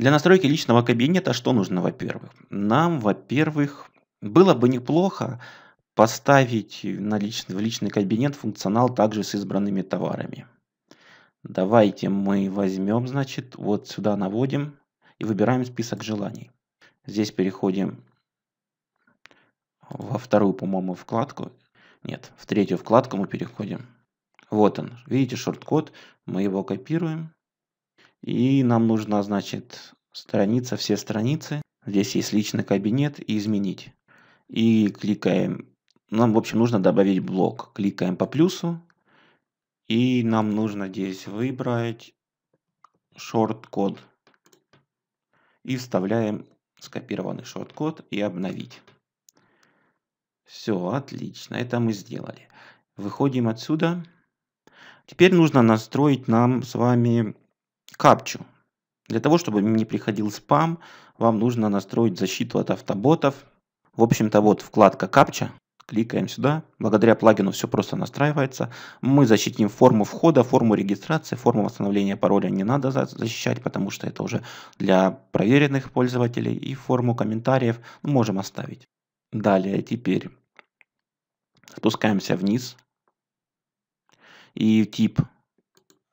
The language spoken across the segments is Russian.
Для настройки личного кабинета что нужно, во-первых? Нам, во-первых, было бы неплохо поставить на личный, в личный кабинет функционал также с избранными товарами. Давайте мы возьмем, значит, вот сюда наводим и выбираем список желаний. Здесь переходим во вторую, по-моему, вкладку. Нет, в третью вкладку мы переходим. Вот он. Видите шорт-код. Мы его копируем. И нам нужна, значит, страница, все страницы. Здесь есть личный кабинет и изменить. И кликаем. Нам, в общем, нужно добавить блок. Кликаем по плюсу. И нам нужно здесь выбрать шорт-код. И вставляем скопированный шорт-код и обновить. Все, отлично, это мы сделали. Выходим отсюда. Теперь нужно настроить нам с вами капчу. Для того, чтобы не приходил спам, вам нужно настроить защиту от автоботов. В общем-то, вот вкладка капча. Кликаем сюда. Благодаря плагину все просто настраивается. Мы защитим форму входа, форму регистрации, форму восстановления пароля не надо защищать, потому что это уже для проверенных пользователей. И форму комментариев можем оставить. Далее, теперь спускаемся вниз. И тип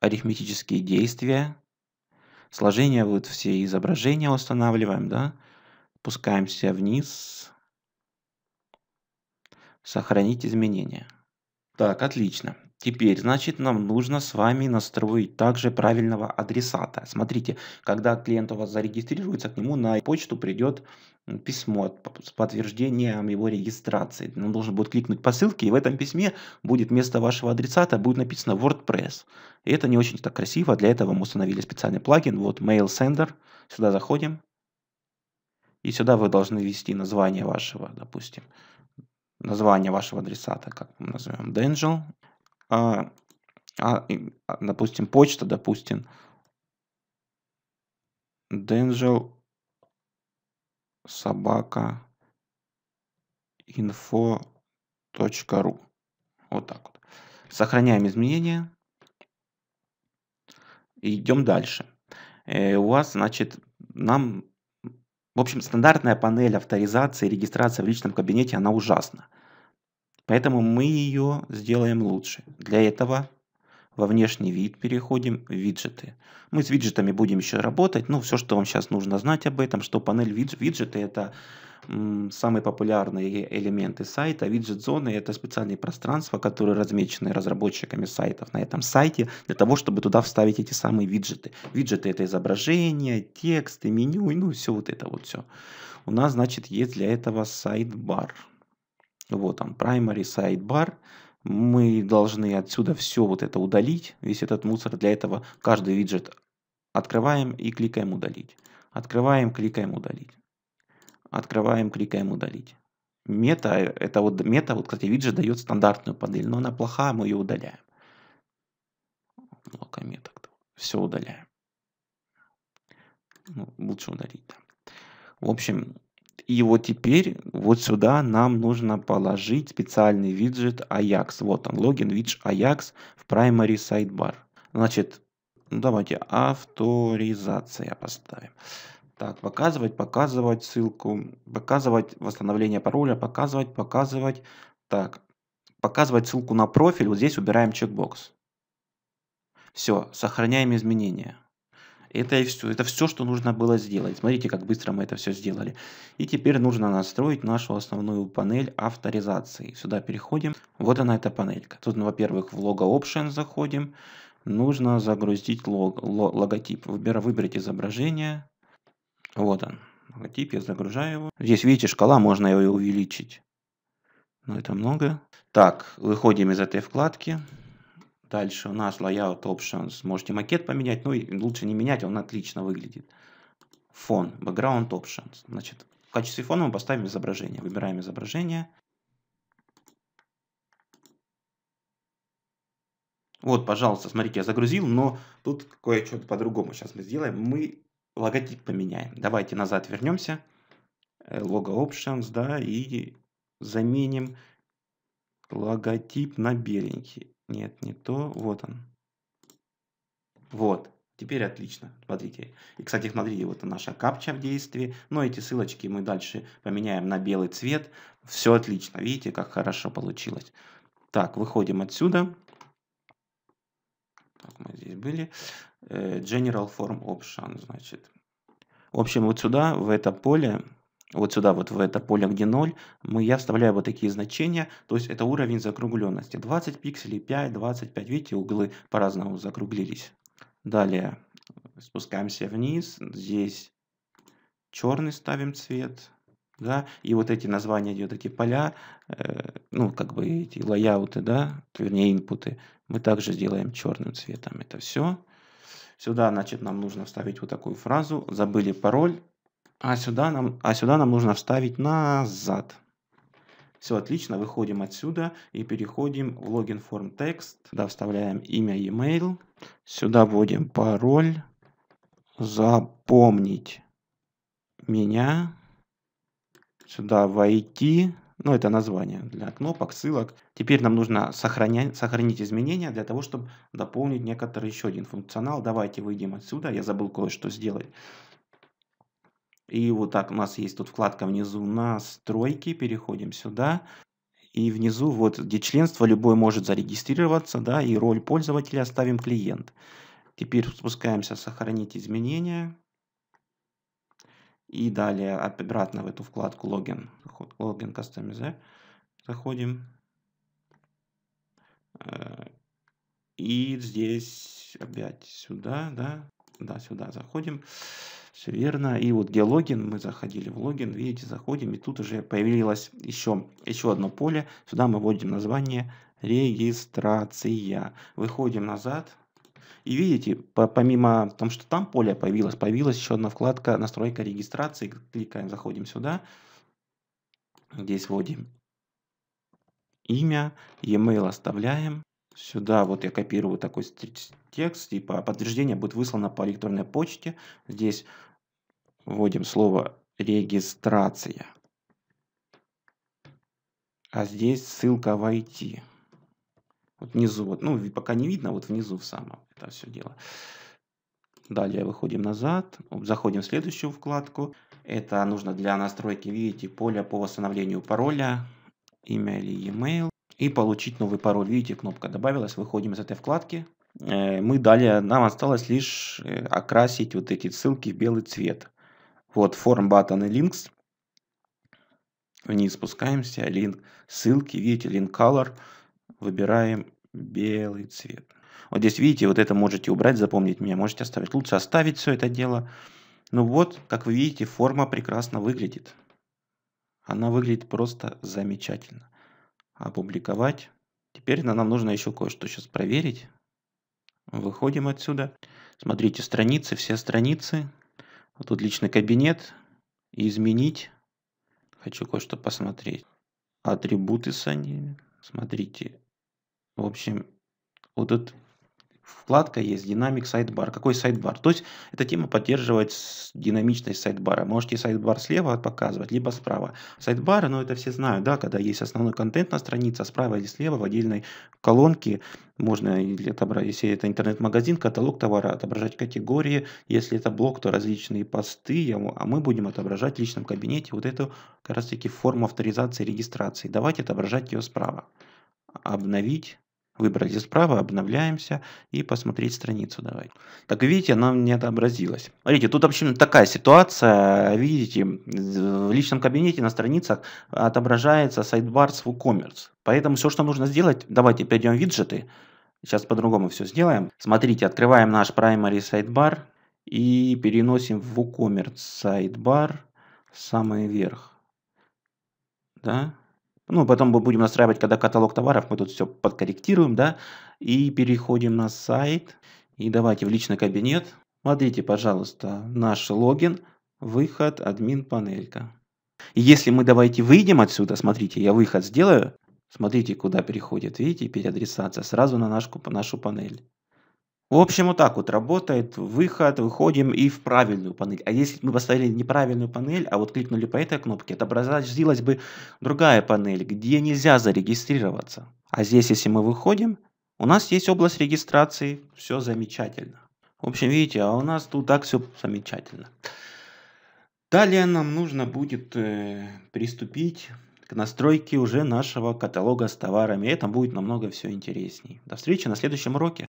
арифметические действия. Сложения вот все изображения устанавливаем, да, спускаемся вниз, сохранить изменения. Так, отлично. Теперь, значит, нам нужно с вами настроить также правильного адресата. Смотрите, когда клиент у вас зарегистрируется, к нему на почту придет письмо с подтверждением его регистрации. Он должен будет кликнуть по ссылке, и в этом письме будет вместо вашего адресата будет написано WordPress. И это не очень так красиво, для этого мы установили специальный плагин, вот Mail Sender, сюда заходим, и сюда вы должны ввести название вашего, допустим, название вашего адресата, как мы назовем, Denzel, а, а, а, допустим, почта, допустим, Denzel собака info.ru. Вот так вот. Сохраняем изменения. Идем дальше. Э, у вас, значит, нам... В общем, стандартная панель авторизации и регистрации в личном кабинете, она ужасна. Поэтому мы ее сделаем лучше. Для этого во внешний вид переходим в виджеты. Мы с виджетами будем еще работать. Ну, все, что вам сейчас нужно знать об этом, что панель видж виджеты – это самые популярные элементы сайта. Виджет-зоны – это специальные пространства, которые размечены разработчиками сайтов на этом сайте для того, чтобы туда вставить эти самые виджеты. Виджеты – это изображения, тексты, меню, ну, все вот это вот все. У нас, значит, есть для этого сайт-бар. Ну вот там primary, sidebar. Мы должны отсюда все вот это удалить, весь этот мусор. Для этого каждый виджет открываем и кликаем удалить. Открываем, кликаем удалить. Открываем, кликаем удалить. Мета, это вот мета, вот, кстати, виджет дает стандартную панель, но она плохая, мы ее удаляем. Блока мета. Все удаляем. Ну, лучше удалить. Да. В общем, и вот теперь вот сюда нам нужно положить специальный виджет Ajax. Вот он, логин видж Ajax в primary sidebar. Значит, ну, давайте авторизация поставим. Так, показывать, показывать ссылку, показывать восстановление пароля, показывать, показывать. Так, показывать ссылку на профиль. Вот здесь убираем чекбокс. Все, сохраняем изменения. Это и все. Это все, что нужно было сделать. Смотрите, как быстро мы это все сделали. И теперь нужно настроить нашу основную панель авторизации. Сюда переходим. Вот она, эта панелька. Тут, ну, во-первых, в лого Option заходим. Нужно загрузить лог, лог, логотип. Выбер, выбрать изображение. Вот он. Логотип, я загружаю его. Здесь, видите, шкала, можно ее увеличить. Но это много. Так, выходим из этой вкладки. Дальше у нас Layout Options. Можете макет поменять, но ну, лучше не менять, а он отлично выглядит. Фон, Background Options. Значит, в качестве фона мы поставим изображение. Выбираем изображение. Вот, пожалуйста, смотрите, я загрузил, но тут кое-что по-другому сейчас мы сделаем. Мы логотип поменяем. Давайте назад вернемся. Лого э, Options, да, и заменим логотип на беленький. Нет, не то. Вот он. Вот. Теперь отлично, смотрите. И, кстати, смотрите, вот наша капча в действии. Но ну, эти ссылочки мы дальше поменяем на белый цвет. Все отлично, видите, как хорошо получилось. Так, выходим отсюда. Так, мы здесь были. Э, General Form Option, значит. В общем, вот сюда, в это поле, вот сюда, вот в это поле, где 0, мы, я вставляю вот такие значения, то есть это уровень закругленности. 20 пикселей, 5, 25, видите, углы по-разному закруглились. Далее спускаемся вниз, здесь черный ставим цвет, да, и вот эти названия, вот эти поля, э, ну, как бы эти лайауты, да, вернее, инпуты, мы также сделаем черным цветом это все. Сюда, значит, нам нужно вставить вот такую фразу, забыли пароль, а сюда нам, а сюда нам нужно вставить назад. Все отлично, выходим отсюда и переходим в логин форм текст. Да, вставляем имя e-mail. Сюда вводим пароль. Запомнить меня. Сюда войти. Ну, это название для кнопок, ссылок. Теперь нам нужно сохранять, сохранить изменения для того, чтобы дополнить некоторый еще один функционал. Давайте выйдем отсюда. Я забыл кое-что сделать. И вот так у нас есть тут вкладка внизу «Настройки». Переходим сюда. И внизу вот где членство, любой может зарегистрироваться, да, и роль пользователя ставим клиент. Теперь спускаемся «Сохранить изменения». И далее обратно в эту вкладку «Логин», «Логин Customizer» заходим. Э, и здесь опять сюда, да, да, сюда заходим. Все верно. И вот где логин, мы заходили в логин, видите, заходим, и тут уже появилось еще, еще одно поле. Сюда мы вводим название регистрация. Выходим назад. И видите, помимо того, что там поле появилось, появилась еще одна вкладка настройка регистрации. Кликаем, заходим сюда. Здесь вводим имя, e-mail оставляем. Сюда вот я копирую такой текст, типа подтверждение будет выслано по электронной почте. Здесь вводим слово регистрация. А здесь ссылка войти. Вот внизу, вот, ну пока не видно, вот внизу в самом это все дело. Далее выходим назад, заходим в следующую вкладку. Это нужно для настройки, видите, поле по восстановлению пароля, имя или e-mail и получить новый пароль. Видите, кнопка добавилась, выходим из этой вкладки. Э, мы далее, нам осталось лишь э, окрасить вот эти ссылки в белый цвет. Вот form button и links. Вниз спускаемся, link ссылки, видите, link color. Выбираем белый цвет. Вот здесь, видите, вот это можете убрать, запомнить меня, можете оставить. Лучше оставить все это дело. Ну вот, как вы видите, форма прекрасно выглядит. Она выглядит просто замечательно опубликовать. Теперь нам нужно еще кое-что сейчас проверить. Выходим отсюда. Смотрите, страницы, все страницы. Вот тут личный кабинет. Изменить. Хочу кое-что посмотреть. Атрибуты сани. Смотрите. В общем, вот этот вкладка есть динамик сайдбар. Какой сайдбар? То есть эта тема поддерживает динамичность сайдбара. Можете сайдбар слева показывать, либо справа. Сайдбары, ну это все знают, да, когда есть основной контент на странице, а справа или слева в отдельной колонке можно, или отобрать, если это интернет-магазин, каталог товара, отображать категории. Если это блог, то различные посты, а мы будем отображать в личном кабинете вот эту как раз таки форму авторизации регистрации. Давайте отображать ее справа. Обновить выбрать из справа, обновляемся и посмотреть страницу давай. Так, видите, она не отобразилась. Смотрите, тут вообще такая ситуация, видите, в личном кабинете на страницах отображается сайдбар с WooCommerce. Поэтому все, что нужно сделать, давайте перейдем в виджеты, сейчас по-другому все сделаем. Смотрите, открываем наш primary сайдбар и переносим в WooCommerce сайдбар в самый верх. Да? Ну, потом мы будем настраивать, когда каталог товаров, мы тут все подкорректируем, да, и переходим на сайт, и давайте в личный кабинет. Смотрите, пожалуйста, наш логин, выход, админ панелька. И если мы давайте выйдем отсюда, смотрите, я выход сделаю, смотрите, куда переходит, видите, переадресация сразу на нашу, нашу панель. В общем, вот так вот работает. Выход, выходим и в правильную панель. А если мы поставили неправильную панель, а вот кликнули по этой кнопке, то отобразилась бы другая панель, где нельзя зарегистрироваться. А здесь, если мы выходим, у нас есть область регистрации. Все замечательно. В общем, видите, а у нас тут так все замечательно. Далее нам нужно будет э, приступить к настройке уже нашего каталога с товарами. И это будет намного все интересней. До встречи на следующем уроке.